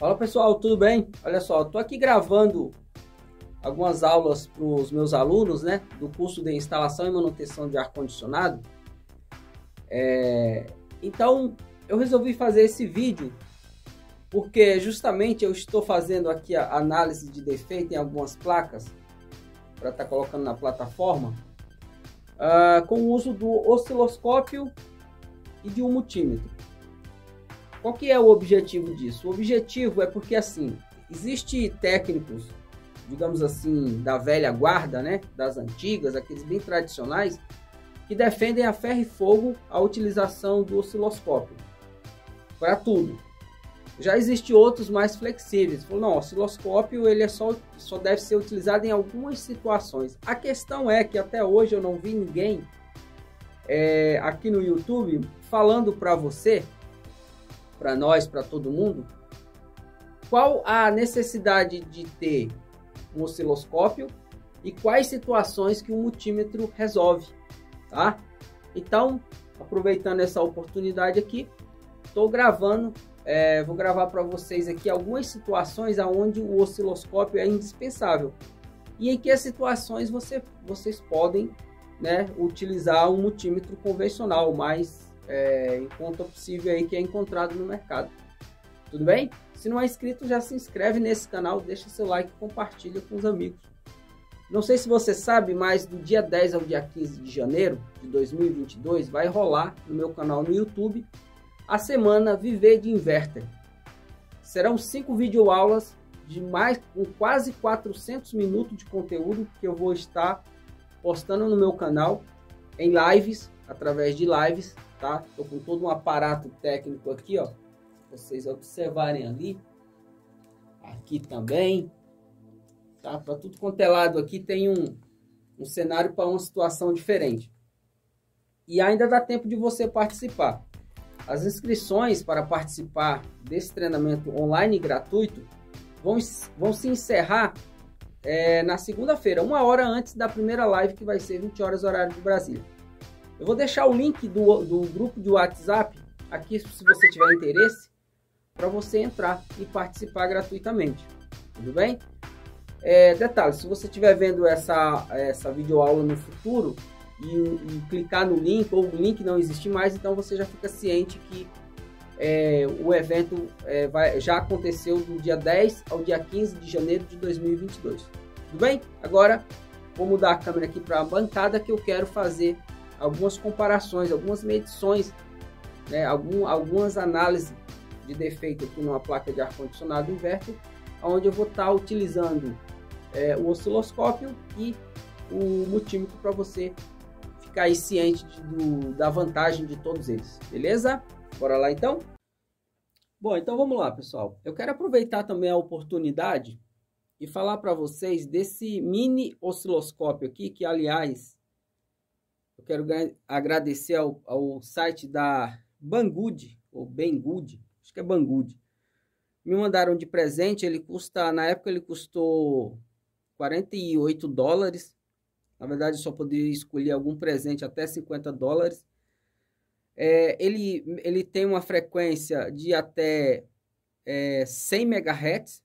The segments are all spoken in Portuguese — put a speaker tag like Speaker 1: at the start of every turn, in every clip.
Speaker 1: Fala pessoal, tudo bem? Olha só, estou aqui gravando algumas aulas para os meus alunos, né? Do curso de instalação e manutenção de ar-condicionado. É... Então, eu resolvi fazer esse vídeo porque justamente eu estou fazendo aqui a análise de defeito em algumas placas para estar tá colocando na plataforma uh, com o uso do osciloscópio e de um multímetro. Qual que é o objetivo disso? O objetivo é porque assim, existe técnicos, digamos assim, da velha guarda, né, das antigas, aqueles bem tradicionais, que defendem a ferro e fogo a utilização do osciloscópio para tudo. Já existem outros mais flexíveis. Falou, não, o osciloscópio ele é só, só deve ser utilizado em algumas situações. A questão é que até hoje eu não vi ninguém é, aqui no YouTube falando para você para nós, para todo mundo, qual a necessidade de ter um osciloscópio e quais situações que um multímetro resolve, tá? Então, aproveitando essa oportunidade aqui, estou gravando, é, vou gravar para vocês aqui algumas situações aonde o osciloscópio é indispensável e em que situações você, vocês podem né, utilizar um multímetro convencional, mas é, em possível aí que é encontrado no mercado. Tudo bem? Se não é inscrito, já se inscreve nesse canal, deixa seu like, compartilha com os amigos. Não sei se você sabe, mas do dia 10 ao dia 15 de janeiro de 2022 vai rolar no meu canal no YouTube a semana Viver de Inverter. Serão cinco videoaulas de mais com quase 400 minutos de conteúdo que eu vou estar postando no meu canal em lives através de lives, tá? Estou com todo um aparato técnico aqui, ó. Vocês observarem ali, aqui também, tá? Para tudo quanto é lado aqui tem um, um cenário para uma situação diferente. E ainda dá tempo de você participar. As inscrições para participar desse treinamento online gratuito vão, vão se encerrar é, na segunda-feira, uma hora antes da primeira live que vai ser 20 horas horário de Brasília. Eu vou deixar o link do, do grupo de WhatsApp aqui, se você tiver interesse, para você entrar e participar gratuitamente. Tudo bem? É, detalhe, se você estiver vendo essa, essa videoaula no futuro e, e, clicar no link, ou o link não existe mais, então você já fica ciente que é, o evento é, vai, já aconteceu do dia 10 ao dia 15 de janeiro de 2022. Tudo bem? Agora, vou mudar a câmera aqui para a bancada que eu quero fazer algumas comparações, algumas medições, né, algum, algumas análises de defeito aqui numa placa de ar-condicionado inverter, onde eu vou estar tá utilizando é, o osciloscópio e o multímetro para você ficar aí ciente de, do, da vantagem de todos eles, beleza? Bora lá então? Bom, então vamos lá, pessoal. Eu quero aproveitar também a oportunidade e falar para vocês desse mini osciloscópio aqui, que aliás quero agradecer ao, ao site da Banggood, ou Banggood, acho que é Banggood. Me mandaram de presente, ele custa, na época ele custou 48 dólares. Na verdade, só poderia escolher algum presente até 50 dólares. É, ele, ele tem uma frequência de até é, 100 MHz,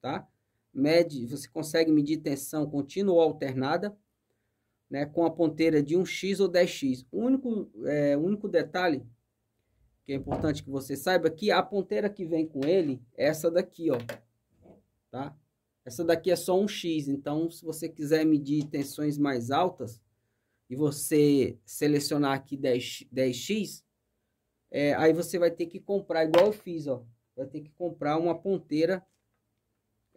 Speaker 1: tá? Mede, você consegue medir tensão contínua ou alternada né, com a ponteira de 1x ou 10x. O único, é, único detalhe que é importante que você saiba é que a ponteira que vem com ele é essa daqui, ó. Tá? Essa daqui é só um x, então se você quiser medir tensões mais altas e você selecionar aqui 10, 10x, é, aí você vai ter que comprar igual eu fiz, ó. Vai ter que comprar uma ponteira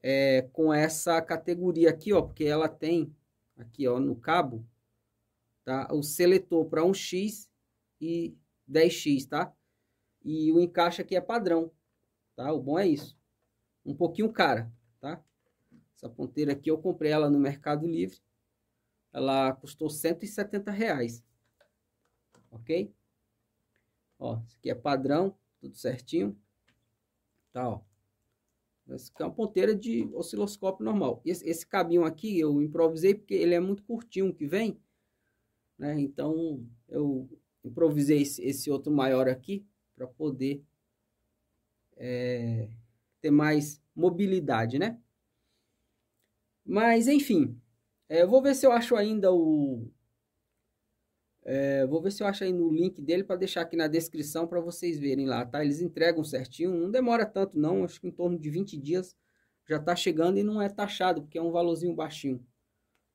Speaker 1: é, com essa categoria aqui, ó, porque ela tem aqui ó, no cabo, tá? O seletor para um X e 10X, tá? E o encaixe aqui é padrão, tá? O bom é isso. Um pouquinho cara, tá? Essa ponteira aqui eu comprei ela no Mercado Livre. Ela custou 170 reais. Ok? Ó, isso aqui é padrão, tudo certinho. Tá, ó aqui é uma ponteira de osciloscópio normal. Esse, esse, cabinho aqui eu improvisei porque ele é muito curtinho que vem. Né? Então eu improvisei esse, esse outro maior aqui para poder é, ter mais mobilidade, né? Mas enfim, é, eu vou ver se eu acho ainda o, é, vou ver se eu acho aí no link dele para deixar aqui na descrição para vocês verem lá, tá? Eles entregam certinho, não demora tanto não, acho que em torno de 20 dias já tá chegando e não é taxado, porque é um valorzinho baixinho.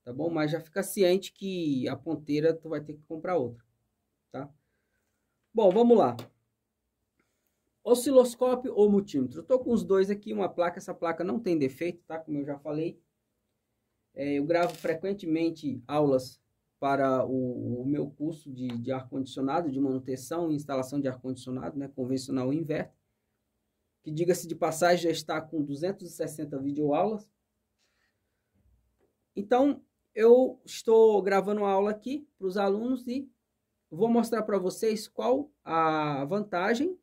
Speaker 1: Tá bom? Mas já fica ciente que a ponteira tu vai ter que comprar outra, tá? Bom, vamos lá. Osciloscópio ou multímetro? Eu tô com os dois aqui, uma placa, essa placa não tem defeito, tá? Como eu já falei. É, eu gravo frequentemente aulas para o, o meu curso de, de ar-condicionado, de manutenção e instalação de ar-condicionado, né, convencional e inverter, que diga-se de passagem já está com 260 videoaulas. Então, eu estou gravando a aula aqui para os alunos e vou mostrar para vocês qual a vantagem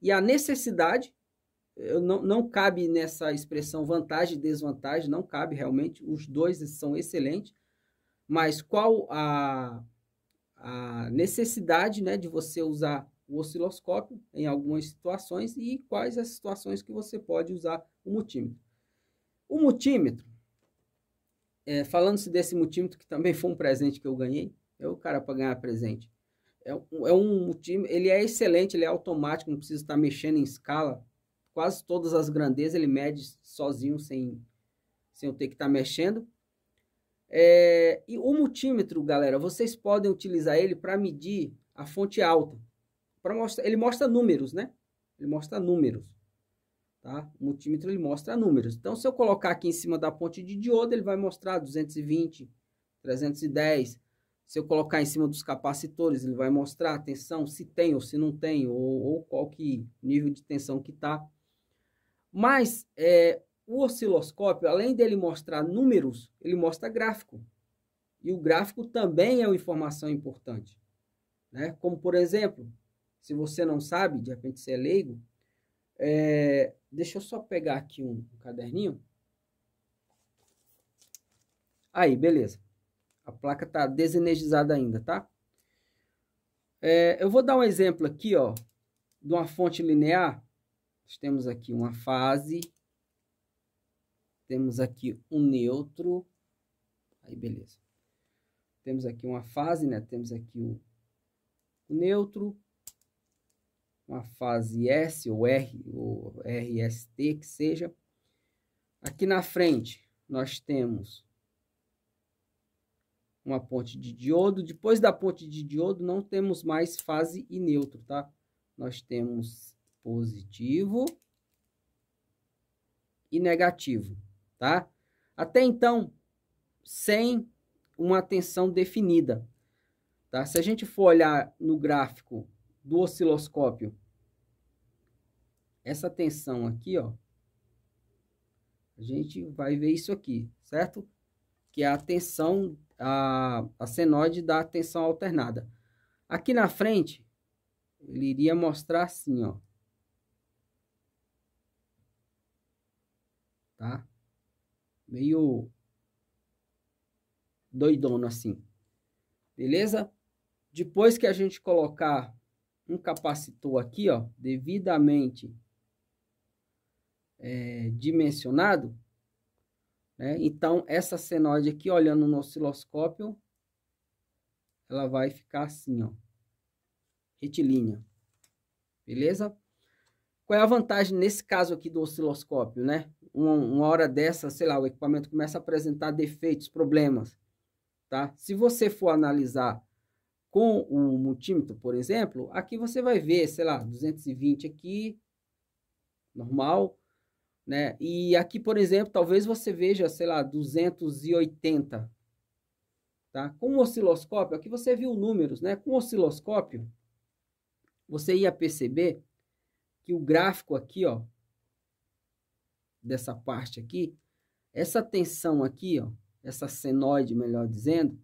Speaker 1: e a necessidade. Eu não, não cabe nessa expressão vantagem e desvantagem, não cabe realmente. Os dois são excelentes mas qual a, a necessidade né, de você usar o osciloscópio em algumas situações e quais as situações que você pode usar o multímetro. O multímetro, é, falando-se desse multímetro, que também foi um presente que eu ganhei, é o cara, para ganhar presente. É, é um multímetro, ele é excelente, ele é automático, não precisa estar mexendo em escala. Quase todas as grandezas ele mede sozinho, sem, sem eu ter que estar mexendo. É, e o multímetro, galera, vocês podem utilizar ele para medir a fonte alta. Para mostrar, ele mostra números, né? Ele mostra números. Tá? O multímetro ele mostra números. Então, se eu colocar aqui em cima da ponte de diodo, ele vai mostrar 220, 310. Se eu colocar em cima dos capacitores, ele vai mostrar a tensão, se tem ou se não tem, ou, ou qual que nível de tensão que está. Mas é, o osciloscópio, além dele mostrar números, ele mostra gráfico. E o gráfico também é uma informação importante. Né? Como, por exemplo, se você não sabe, de repente você é leigo, é... deixa eu só pegar aqui um, um caderninho. Aí, beleza. A placa está desenergizada ainda, tá? É, eu vou dar um exemplo aqui, ó, de uma fonte linear. Nós temos aqui uma fase temos aqui um neutro. Aí, beleza. Temos aqui uma fase, né? Temos aqui o, o neutro, uma fase S ou R, ou RST, que seja. Aqui na frente, nós temos uma ponte de diodo. Depois da ponte de diodo, não temos mais fase e neutro, tá? Nós temos positivo e negativo tá? Até então, sem uma tensão definida, tá? Se a gente for olhar no gráfico do osciloscópio, essa tensão aqui, ó, a gente vai ver isso aqui, certo? Que é a tensão, a, a senoide da tensão alternada. Aqui na frente, ele iria mostrar assim, ó. Tá? meio doidono assim. Beleza? Depois que a gente colocar um capacitor aqui, ó, devidamente é, dimensionado, né? Então, essa senoide aqui, olhando no osciloscópio, ela vai ficar assim, ó, retilínea, beleza? Qual é a vantagem nesse caso aqui do osciloscópio, né? uma, uma hora dessa, sei lá, o equipamento começa a apresentar defeitos, problemas, tá? Se você for analisar com o multímetro, por exemplo, aqui você vai ver, sei lá, 220 aqui, normal, né? E aqui, por exemplo, talvez você veja, sei lá, 280, tá? Com o osciloscópio, aqui você viu números, né? Com o osciloscópio, você ia perceber que o gráfico aqui, ó, dessa parte aqui, essa tensão aqui, ó, essa senoide, melhor dizendo,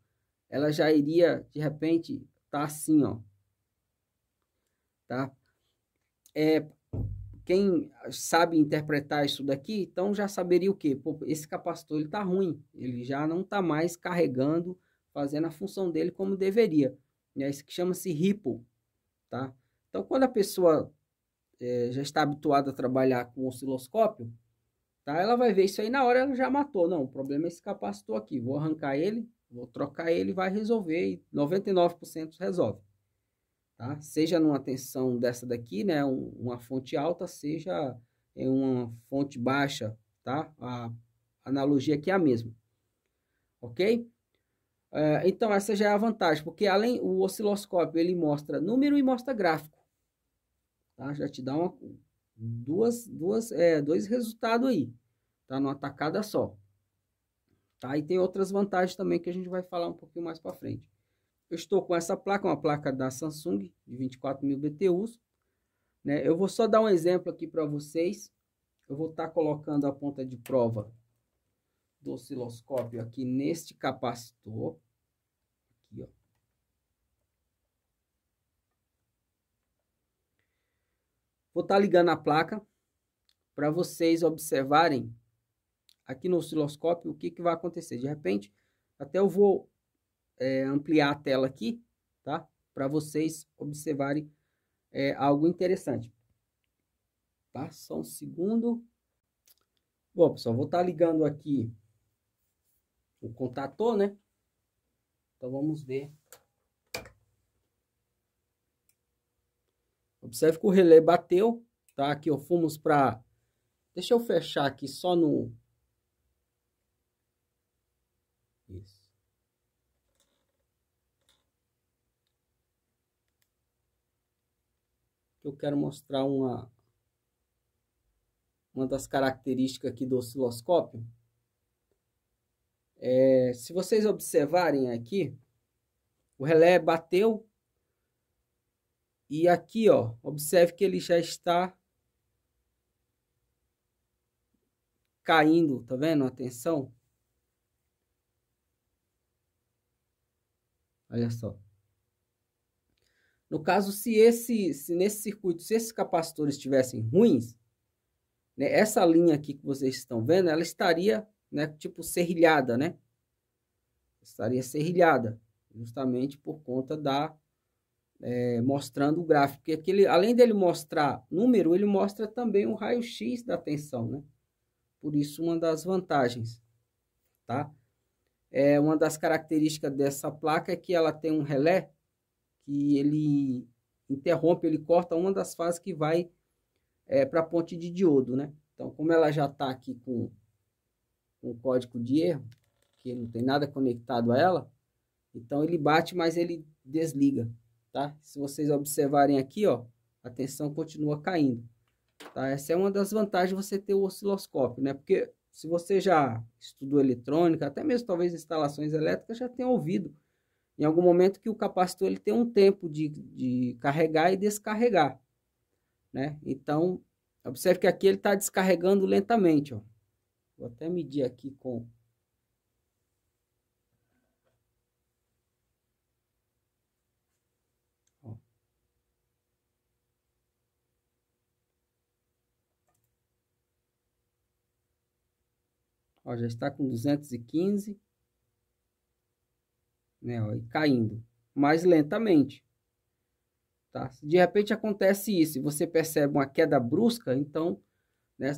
Speaker 1: ela já iria, de repente, tá assim, ó. Tá? É, quem sabe interpretar isso daqui, então já saberia o quê? Pô, esse capacitor ele tá ruim, ele já não tá mais carregando, fazendo a função dele como deveria. É isso que chama-se ripple, tá? Então, quando a pessoa é, já está habituada a trabalhar com osciloscópio, Tá? Ela vai ver isso aí na hora, ela já matou. Não, o problema é esse capacitor aqui. Vou arrancar ele, vou trocar ele, vai resolver. E 99% resolve. Tá? Seja numa tensão dessa daqui, né? uma fonte alta, seja em uma fonte baixa, tá? A analogia aqui é a mesma. Ok? É, então, essa já é a vantagem, porque além o osciloscópio ele mostra número e mostra gráfico. Tá? Já te dá uma, duas, duas, é, dois resultados aí, tá? Numa tacada só. Tá? E tem outras vantagens também que a gente vai falar um pouquinho mais para frente. Eu estou com essa placa, uma placa da Samsung de 24 mil BTUs. Né? Eu vou só dar um exemplo aqui para vocês. Eu vou estar tá colocando a ponta de prova do osciloscópio aqui neste capacitor, Vou estar tá ligando a placa para vocês observarem aqui no osciloscópio o que, que vai acontecer. De repente, até eu vou é, ampliar a tela aqui, tá? Para vocês observarem é, algo interessante. Tá? Só um segundo. Bom, pessoal, vou estar tá ligando aqui o contator, né? Então, vamos ver Observe que o relé bateu, tá? Aqui, ó, fomos para... Deixa eu fechar aqui só no... Isso. Eu quero mostrar uma, uma das características aqui do osciloscópio. É, se vocês observarem aqui, o relé bateu, e aqui, ó, observe que ele já está caindo, tá vendo? Atenção. Olha só. No caso, se esse, se nesse circuito, se esses capacitores estivessem ruins, né, essa linha aqui que vocês estão vendo, ela estaria, né, tipo serrilhada, né? Estaria serrilhada, justamente por conta da é, mostrando o gráfico. Porque aquele, além dele mostrar número, ele mostra também o raio-x da tensão, né? Por isso, uma das vantagens, tá? É, uma das características dessa placa é que ela tem um relé que ele interrompe, ele corta uma das fases que vai é, para a ponte de diodo, né? Então, como ela já está aqui com um código de erro, que não tem nada conectado a ela, então ele bate, mas ele desliga, tá? Se vocês observarem aqui, ó, a tensão continua caindo, tá? Essa é uma das vantagens de você ter o osciloscópio, né? Porque se você já estudou eletrônica, até mesmo talvez instalações elétricas, já tem ouvido em algum momento que o capacitor ele tem um tempo de, de carregar e descarregar, né? Então, observe que aqui ele está descarregando lentamente, ó. Vou até medir aqui com Ó, já está com 215, né? Ó, e caindo, mais lentamente. Tá? Se de repente acontece isso, e você percebe uma queda brusca, então, né?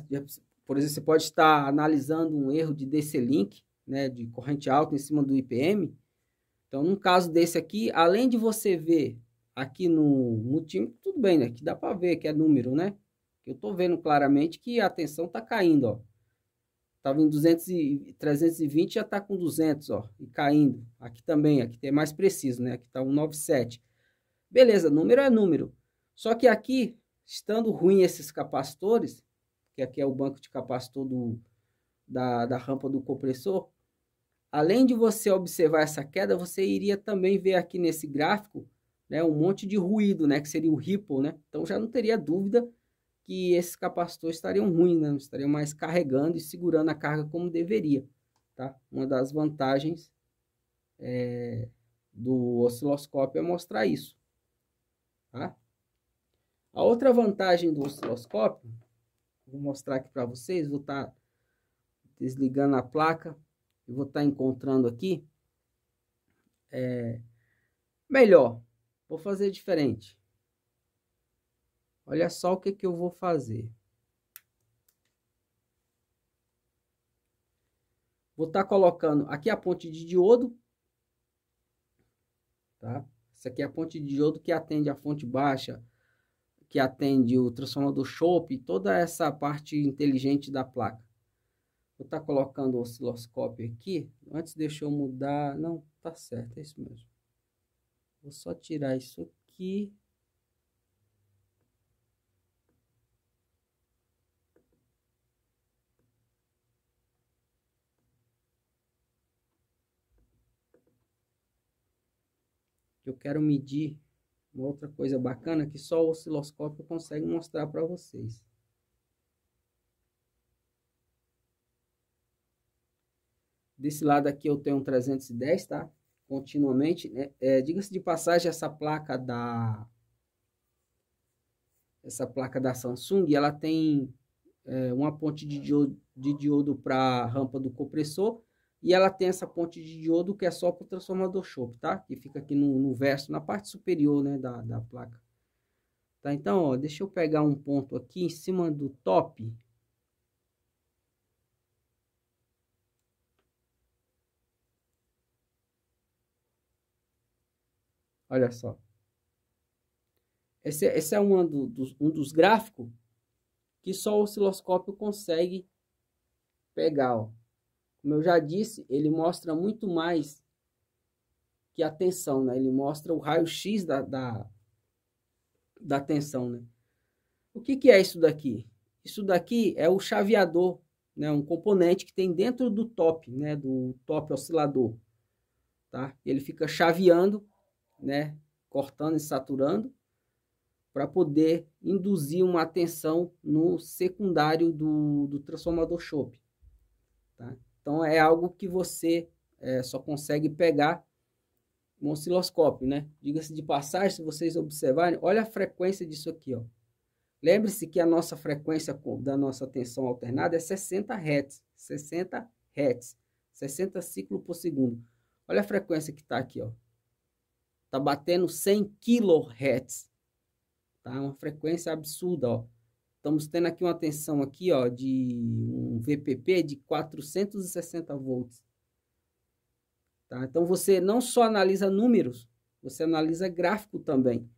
Speaker 1: Por exemplo, você pode estar analisando um erro de DC Link, né? De corrente alta em cima do IPM. Então, num caso desse aqui, além de você ver aqui no multímetro, tudo bem, né? Que dá para ver que é número, né? Eu estou vendo claramente que a tensão está caindo, ó. Estava em 200 e, 320, já está com 200, ó, e caindo. Aqui também, aqui tem mais preciso, né? Aqui está 197. Beleza, número é número. Só que aqui, estando ruim esses capacitores, que aqui é o banco de capacitor do, da, da rampa do compressor, além de você observar essa queda, você iria também ver aqui nesse gráfico né, um monte de ruído, né, que seria o ripple. Né? Então já não teria dúvida que esses capacitores estariam ruins, né? não estariam mais carregando e segurando a carga como deveria. Tá? Uma das vantagens é, do osciloscópio é mostrar isso. Tá? A outra vantagem do osciloscópio, vou mostrar aqui para vocês, vou estar tá desligando a placa e vou estar tá encontrando aqui. É, melhor, vou fazer diferente. Olha só o que, que eu vou fazer. Vou estar tá colocando aqui a ponte de diodo. Tá? Essa aqui é a ponte de diodo que atende a fonte baixa, que atende o transformador chope, toda essa parte inteligente da placa. Vou estar tá colocando o osciloscópio aqui. Antes deixa eu mudar. Não, tá certo, é isso mesmo. Vou só tirar isso aqui. que eu quero medir uma outra coisa bacana que só o osciloscópio consegue mostrar para vocês. Desse lado aqui eu tenho um 310, tá? Continuamente, né? É, Diga-se de passagem, essa placa da... Essa placa da Samsung, ela tem é, uma ponte de diodo, de diodo para rampa do compressor e ela tem essa ponte de diodo que é só para o transformador chope, tá? Que fica aqui no, no verso, na parte superior, né, da, da placa. Tá, então, ó, deixa eu pegar um ponto aqui em cima do top. Olha só. Esse, esse é um dos, um dos gráficos que só o osciloscópio consegue pegar, ó. Como eu já disse, ele mostra muito mais que a tensão, né? Ele mostra o raio-x da, da, da tensão, né? O que, que é isso daqui? Isso daqui é o chaveador, né? Um componente que tem dentro do top, né? Do top oscilador, tá? Ele fica chaveando, né? Cortando e saturando para poder induzir uma tensão no secundário do, do transformador chope, Tá? Então é algo que você é, só consegue pegar um osciloscópio, né? Diga-se de passagem, se vocês observarem, olha a frequência disso aqui, ó. Lembre-se que a nossa frequência da nossa tensão alternada é 60 Hz, 60 Hz, 60 ciclos por segundo. Olha a frequência que está aqui, ó. Está batendo 100 kHz. Tá uma frequência absurda, ó. Estamos tendo aqui uma tensão aqui, ó, de um VPP de 460 volts. Tá? Então você não só analisa números, você analisa gráfico também.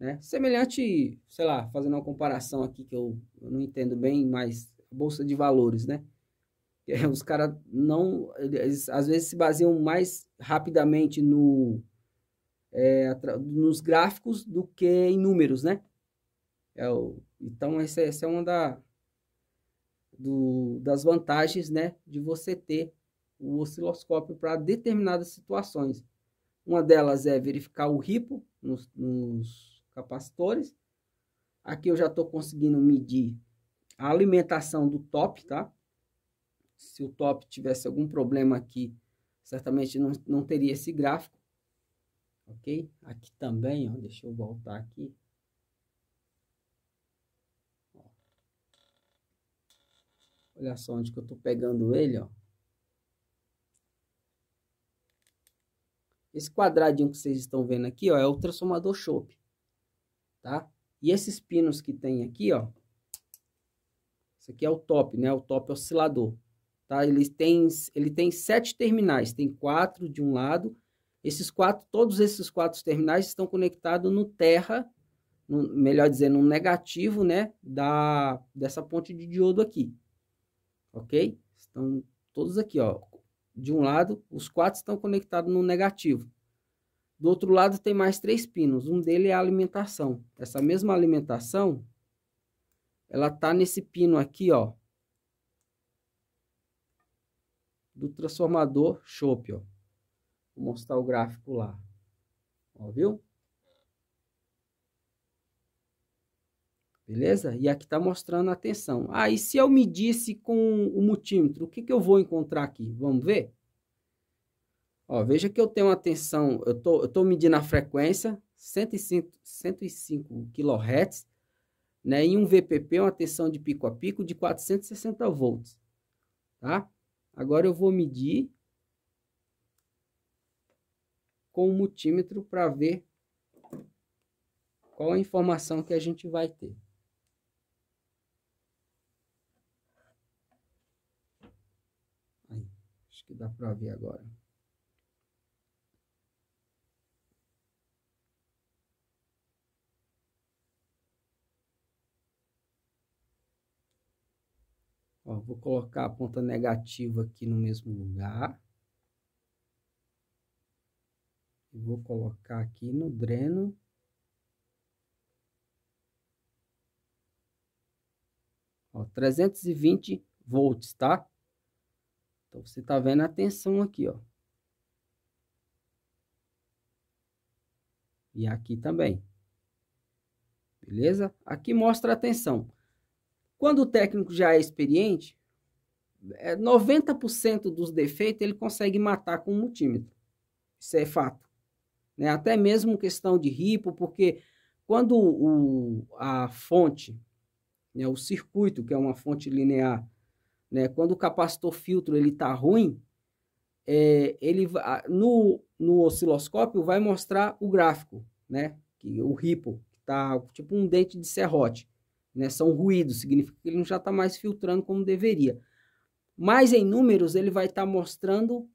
Speaker 1: Né? Semelhante, sei lá, fazendo uma comparação aqui que eu, eu não entendo bem, mas bolsa de valores, né? É, os caras não, eles, às vezes se baseiam mais rapidamente no é, nos gráficos do que em números, né? É o, então, essa, essa é uma da, do, das vantagens né, de você ter o osciloscópio para determinadas situações. Uma delas é verificar o ripo nos, nos capacitores. Aqui eu já estou conseguindo medir a alimentação do top, tá? Se o top tivesse algum problema aqui, certamente não, não teria esse gráfico, ok? Aqui também, ó, deixa eu voltar aqui. Olha só onde que eu estou pegando ele, ó. Esse quadradinho que vocês estão vendo aqui, ó, é o transformador chope, tá? E esses pinos que tem aqui, ó, isso aqui é o top, né? O top é oscilador, tá? Ele tem, ele tem sete terminais, tem quatro de um lado. Esses quatro, todos esses quatro terminais estão conectados no terra, no, melhor dizendo, no negativo, né? Da, dessa ponte de diodo aqui ok? Estão todos aqui, ó. De um lado, os quatro estão conectados no negativo. Do outro lado tem mais três pinos. Um deles é a alimentação. Essa mesma alimentação, ela está nesse pino aqui, ó, do transformador Chope, ó. Vou mostrar o gráfico lá. Ó, viu? Beleza? E aqui está mostrando a tensão. Ah, e se eu medisse com o multímetro, o que, que eu vou encontrar aqui? Vamos ver? Ó, veja que eu tenho uma tensão, eu tô, eu tô medindo a frequência, 105, 105 kHz, né? E um VPP, uma tensão de pico a pico de 460 volts, tá? Agora eu vou medir com o multímetro para ver qual a informação que a gente vai ter. dá para ver agora. Ó, vou colocar a ponta negativa aqui no mesmo lugar. E vou colocar aqui no dreno. Ó, 320 volts, tá? Então você está vendo a tensão aqui, ó. E aqui também. Beleza? Aqui mostra a tensão. Quando o técnico já é experiente, 90% é dos defeitos ele consegue matar com o multímetro. Isso é fato. Né? Até mesmo questão de ripo, porque quando o, a fonte, né, o circuito, que é uma fonte linear, né? Quando o capacitor filtro ele está ruim, é, ele no, no osciloscópio vai mostrar o gráfico, né? Que, o ripple, que está tipo um dente de serrote. Né? São ruídos, significa que ele não já está mais filtrando como deveria. Mas em números ele vai estar tá mostrando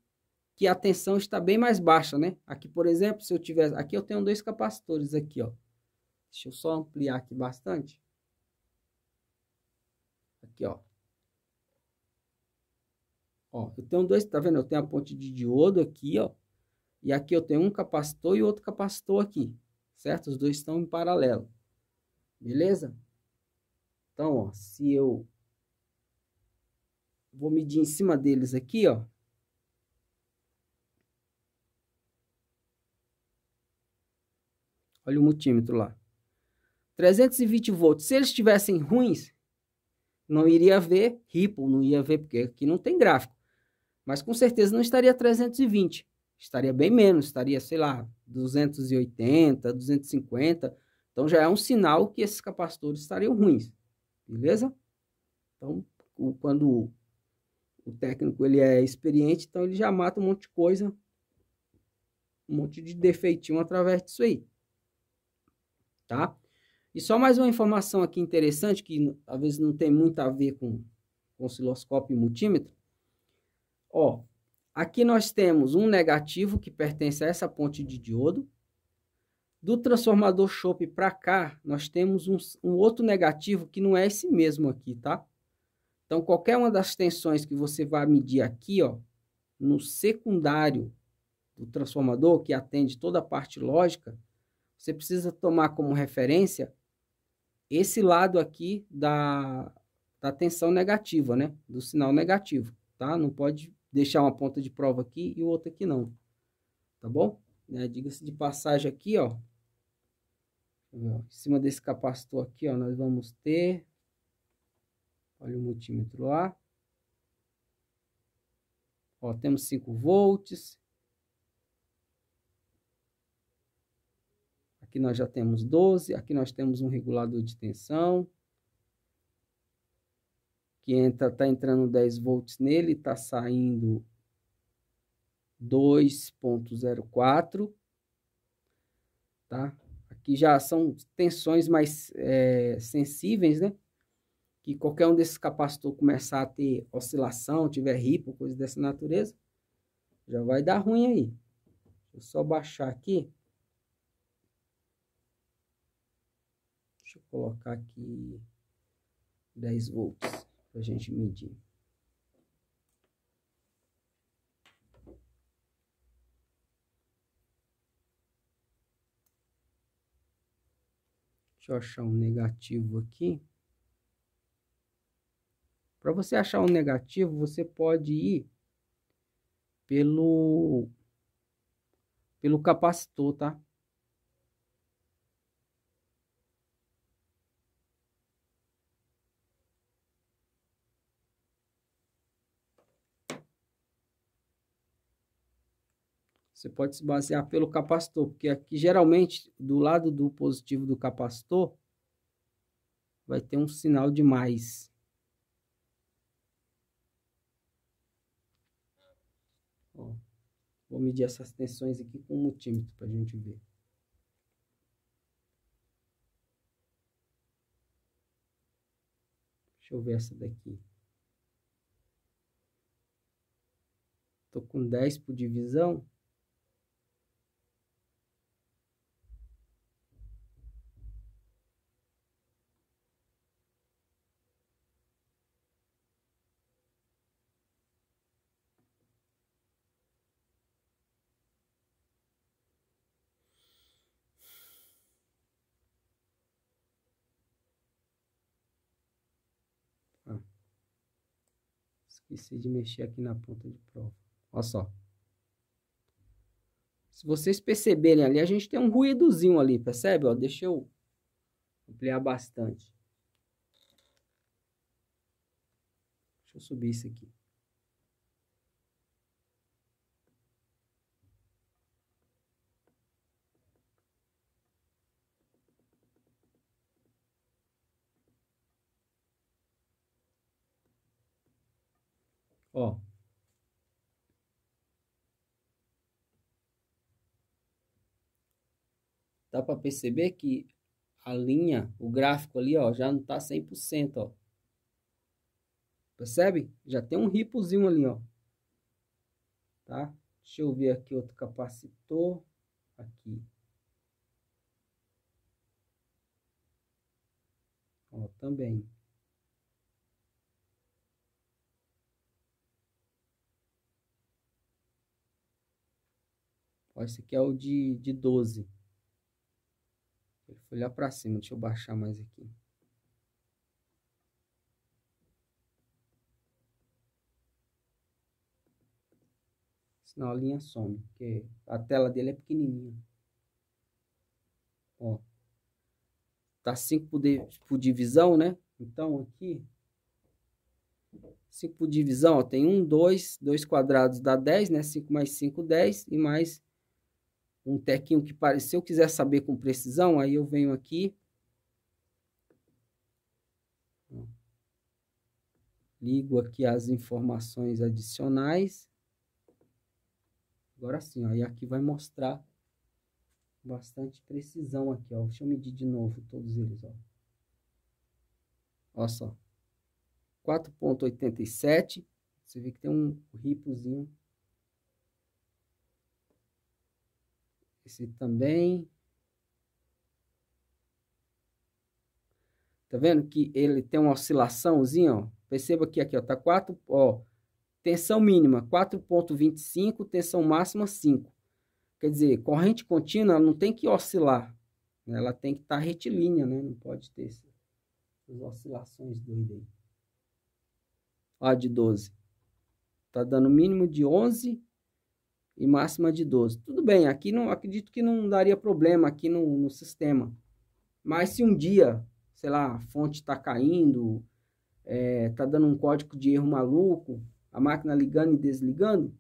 Speaker 1: que a tensão está bem mais baixa, né? Aqui, por exemplo, se eu tiver... Aqui eu tenho dois capacitores aqui, ó. Deixa eu só ampliar aqui bastante. Aqui, ó. Ó, eu tenho dois, tá vendo? Eu tenho a ponte de diodo aqui, ó. E aqui eu tenho um capacitor e outro capacitor aqui, certo? Os dois estão em paralelo. Beleza? Então, ó, se eu vou medir em cima deles aqui, ó. Olha o multímetro lá. 320 volts. Se eles estivessem ruins, não iria ver ripple, não ia ver, porque aqui não tem gráfico. Mas com certeza não estaria 320. Estaria bem menos, estaria, sei lá, 280, 250. Então já é um sinal que esses capacitores estariam ruins. Beleza? Então, o, quando o técnico ele é experiente, então ele já mata um monte de coisa, um monte de defeitinho através disso aí. Tá? E só mais uma informação aqui interessante, que às vezes não tem muito a ver com, com osciloscópio e multímetro, Ó, aqui nós temos um negativo que pertence a essa ponte de diodo. Do transformador chope para cá, nós temos um, um outro negativo que não é esse mesmo aqui, tá? Então, qualquer uma das tensões que você vai medir aqui, ó, no secundário do transformador, que atende toda a parte lógica, você precisa tomar como referência esse lado aqui da, da tensão negativa, né? Do sinal negativo, tá? Não pode deixar uma ponta de prova aqui e o outro aqui não. Tá bom? Né? Diga-se de passagem aqui, ó. Em cima desse capacitor aqui, ó, nós vamos ter... Olha o multímetro lá. Ó, temos 5 volts. Aqui nós já temos 12, aqui nós temos um regulador de tensão que entra, está entrando 10 volts nele, está saindo 2.04, tá? Aqui já são tensões mais é, sensíveis, né? Que qualquer um desses capacitores começar a ter oscilação, tiver ripple, coisa dessa natureza, já vai dar ruim aí. Deixa eu só baixar aqui. Deixa eu colocar aqui 10 volts para a gente medir. Deixa eu achar um negativo aqui. Para você achar um negativo, você pode ir pelo pelo capacitor, tá? Você pode se basear pelo capacitor, porque aqui geralmente do lado do positivo do capacitor vai ter um sinal de mais. Ó, vou medir essas tensões aqui com um multímetro para a gente ver. Deixa eu ver essa daqui. Estou com 10 por divisão. Esqueci de mexer aqui na ponta de prova. Olha só. Se vocês perceberem ali, a gente tem um ruídozinho ali, percebe? Ó, deixa eu ampliar bastante. Deixa eu subir isso aqui. Ó. Dá para perceber que a linha, o gráfico ali, ó, já não tá 100%, ó. Percebe? Já tem um ripozinho ali, ó. Tá? Deixa eu ver aqui outro capacitor. Aqui. Ó, também. Ó, esse aqui é o de, de 12. Ele foi lá para cima, deixa eu baixar mais aqui. Senão a linha some, porque a tela dele é pequenininha. Ó. Tá 5 por, por divisão, né? Então aqui 5 por divisão, ó, tem 1, 2, 2 quadrados dá 10, né? 5 mais 5, 10 e mais um tequinho que parece. Se eu quiser saber com precisão, aí eu venho aqui. Ligo aqui as informações adicionais. Agora sim, aí e aqui vai mostrar bastante precisão aqui, ó. Deixa eu medir de novo todos eles, ó. Olha só. 4.87. Você vê que tem um ripozinho Esse também. Tá vendo que ele tem uma oscilaçãozinha, ó. Perceba que aqui, ó, tá 4, ó, tensão mínima 4.25, tensão máxima 5. Quer dizer, corrente contínua não tem que oscilar, né? ela tem que estar tá retilínea, né? Não pode ter essas oscilações doidas aí. Ó, de 12. Tá dando mínimo de 11 e máxima de 12. Tudo bem, aqui não acredito que não daria problema aqui no, no sistema. Mas se um dia, sei lá, a fonte está caindo, está é, tá dando um código de erro maluco, a máquina ligando e desligando,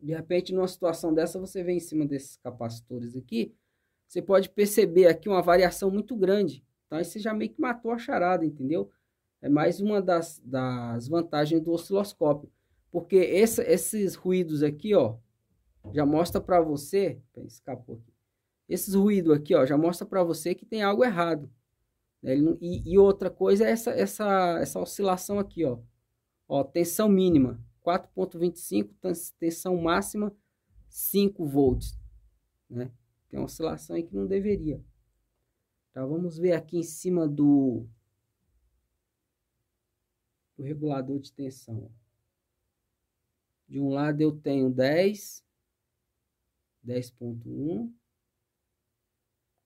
Speaker 1: de repente, numa situação dessa, você vem em cima desses capacitores aqui, você pode perceber aqui uma variação muito grande. Tá? Então, isso já meio que matou a charada, entendeu? É mais uma das, das vantagens do osciloscópio. Porque essa, esses ruídos aqui, ó, já mostra para você, escapou aqui. Esses ruídos aqui, ó, já mostra para você que tem algo errado. Né? Não, e, e, outra coisa é essa, essa, essa oscilação aqui, ó. ó tensão mínima 4.25, tensão máxima 5 volts, né? Tem uma oscilação aí que não deveria. Tá, vamos ver aqui em cima do do regulador de tensão. De um lado eu tenho 10, 10.1.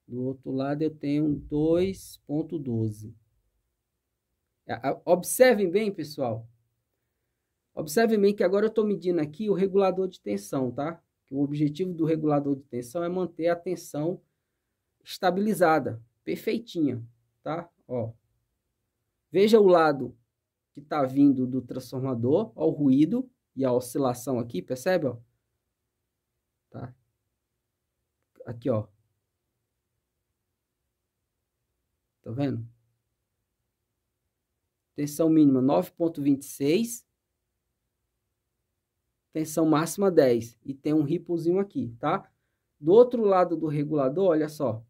Speaker 1: Do outro lado eu tenho 2.12. Observem bem, pessoal. Observem bem que agora eu estou medindo aqui o regulador de tensão, tá? O objetivo do regulador de tensão é manter a tensão estabilizada, perfeitinha, tá? Ó. Veja o lado que está vindo do transformador, ó, o ruído e a oscilação aqui, percebe? Ó? aqui, ó. Tá vendo? Tensão mínima 9.26. Tensão máxima 10. E tem um ripplezinho aqui, tá? Do outro lado do regulador, olha só.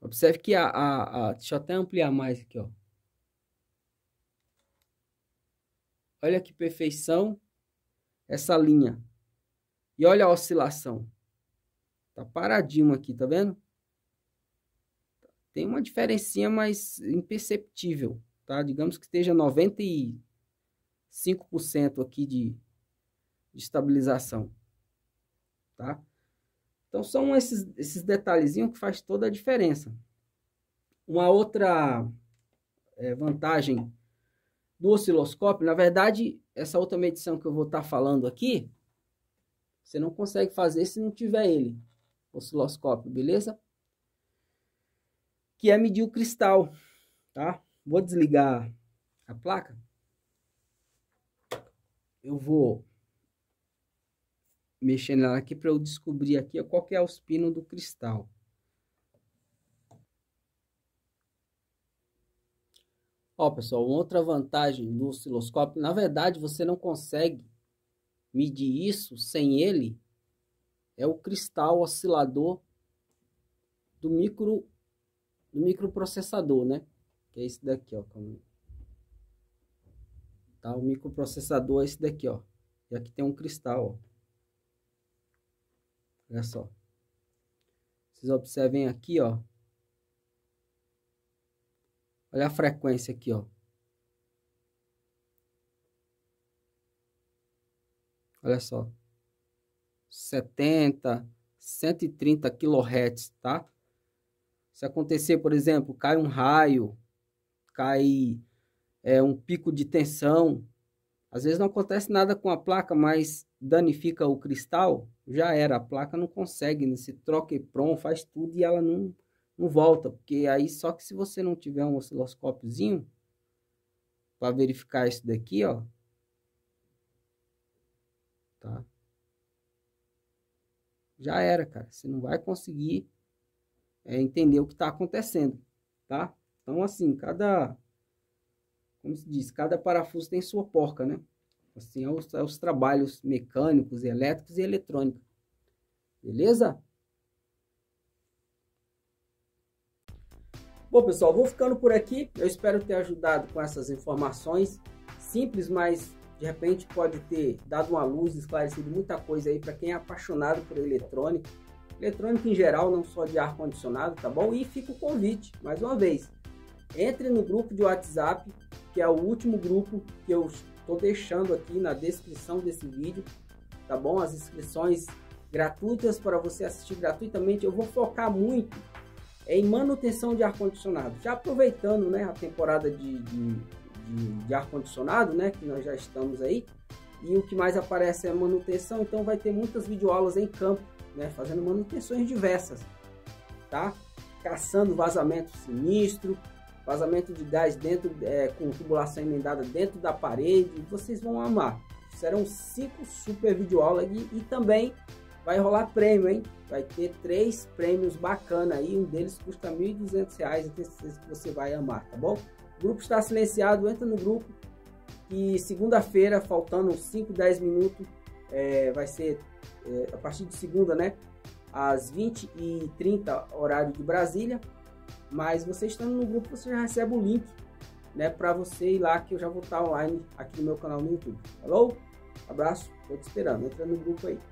Speaker 1: Observe que a, a, a... Deixa eu até ampliar mais aqui, ó. Olha que perfeição essa linha. E olha a oscilação. Tá paradinho aqui, tá vendo? Tem uma diferencinha mais imperceptível, tá? Digamos que esteja 95% aqui de, de estabilização, tá? Então são esses, esses detalhezinhos que faz toda a diferença. Uma outra é, vantagem do osciloscópio, na verdade, essa outra medição que eu vou estar tá falando aqui, você não consegue fazer se não tiver ele, osciloscópio, beleza? Que é medir o cristal, tá? Vou desligar a placa. Eu vou mexendo nela aqui para eu descobrir aqui qual que é o espino do cristal. Ó, pessoal, outra vantagem do osciloscópio, na verdade, você não consegue medir isso sem ele é o cristal oscilador do micro do microprocessador, né? Que é esse daqui, ó. Tá, o microprocessador é esse daqui, ó. E aqui tem um cristal, ó. Olha só. Vocês observem aqui, ó. Olha a frequência aqui, ó. Olha só. 70, 130 kHz, tá? Se acontecer, por exemplo, cai um raio, cai é, um pico de tensão, às vezes não acontece nada com a placa, mas danifica o cristal, já era. A placa não consegue, né? se troca e pronto, faz tudo e ela não, não volta. Porque aí, só que se você não tiver um osciloscópiozinho para verificar isso daqui, ó. Tá? já era, cara. Você não vai conseguir é, entender o que está acontecendo, tá? Então, assim, cada. Como se diz? Cada parafuso tem sua porca, né? Assim, é os, é os trabalhos mecânicos, elétricos e eletrônicos. Beleza? Bom, pessoal, vou ficando por aqui. Eu espero ter ajudado com essas informações simples, mas de repente pode ter dado uma luz, esclarecido muita coisa aí para quem é apaixonado por eletrônica. Eletrônica em geral, não só de ar-condicionado, tá bom? E fica o convite, mais uma vez. Entre no grupo de WhatsApp, que é o último grupo que eu estou deixando aqui na descrição desse vídeo, tá bom? As inscrições gratuitas para você assistir gratuitamente. Eu vou focar muito em manutenção de ar-condicionado. Já aproveitando né, a temporada de, de de, ar-condicionado, né? Que nós já estamos aí. E o que mais aparece é manutenção, então vai ter muitas videoaulas em campo, né? Fazendo manutenções diversas, tá? Caçando vazamento sinistro, vazamento de gás dentro, é, com tubulação emendada dentro da parede, vocês vão amar. Serão cinco super videoaulas e, e também vai rolar prêmio, hein? Vai ter três prêmios bacana aí, um deles custa R$ 1.200, eu tenho certeza que você vai amar, tá bom? O grupo está silenciado, entra no grupo. E segunda-feira, faltando 5, 10 minutos, é, vai ser é, a partir de segunda, né? Às 20 e 30 horário de Brasília. Mas você estando no grupo, você já recebe o link, né? Para você ir lá, que eu já vou estar online aqui no meu canal no YouTube. Falou? Abraço, estou te esperando. Entra no grupo aí.